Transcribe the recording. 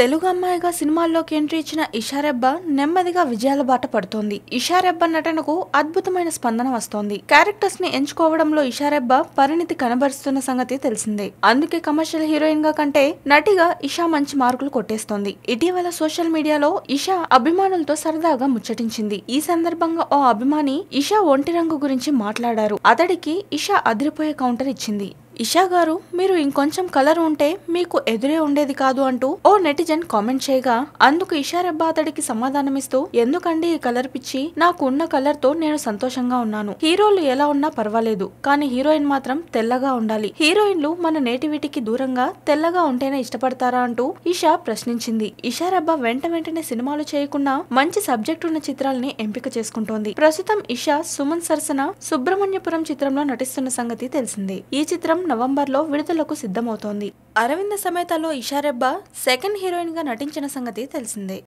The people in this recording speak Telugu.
తెలుగు అమ్మాయిగా సినిమాల్లోకి ఎంట్రీ ఇచ్చిన ఇషారెబ్బ నెమ్మదిగా విజయాల బాట పడుతోంది ఇషారెబ్బ నటనకు అద్భుతమైన స్పందన వస్తోంది క్యారెక్టర్స్ ని ఎంచుకోవడంలో ఇషారెబ్బ పరిణితి కనబరుస్తున్న సంగతి తెలిసిందే అందుకే కమర్షియల్ హీరోయిన్ గా కంటే నటిగా ఇషా మంచి మార్కులు కొట్టేస్తోంది ఇటీవల సోషల్ మీడియాలో ఇషా అభిమానులతో సరదాగా ముచ్చటించింది ఈ సందర్భంగా ఓ అభిమాని ఇషా ఒంటి రంగు గురించి మాట్లాడారు అతడికి ఇషా అదిరిపోయే కౌంటర్ ఇచ్చింది ఇషా గారు మీరు ఇంకొంచెం కలర్ ఉంటే మీకు ఎదురే ఉండేది కాదు అంటూ ఓ నెటిజన్ కామెంట్ చేయగా అందుకు రెబ్బా అతడికి సమాధానమిస్తూ ఎందుకండి ఈ కలర్ పిచ్చి ఉన్న కలర్ తో నేను సంతోషంగా ఉన్నాను హీరోలు ఎలా ఉన్నా పర్వాలేదు కానీ హీరోయిన్ మాత్రం తెల్లగా ఉండాలి హీరోయిన్లు మన నేటివిటీకి దూరంగా తెల్లగా ఉంటేనే ఇష్టపడతారా అంటూ ఇషా ప్రశ్నించింది రెబ్బా వెంట వెంటనే సినిమాలు చేయకుండా మంచి సబ్జెక్ట్ ఉన్న చిత్రాల్ని ఎంపిక చేసుకుంటోంది ప్రస్తుతం ఇషా సుమన్ సరసన సుబ్రహ్మణ్యపురం చిత్రంలో నటిస్తున్న సంగతి తెలిసిందే ఈ చిత్రం నవంబర్లో విడుదలకు సిద్ధమవుతోంది అరవింద సమేతలో ఇషారెబ్బ సెకండ్ హీరోయిన్ గా నటించిన సంగతి తెలిసిందే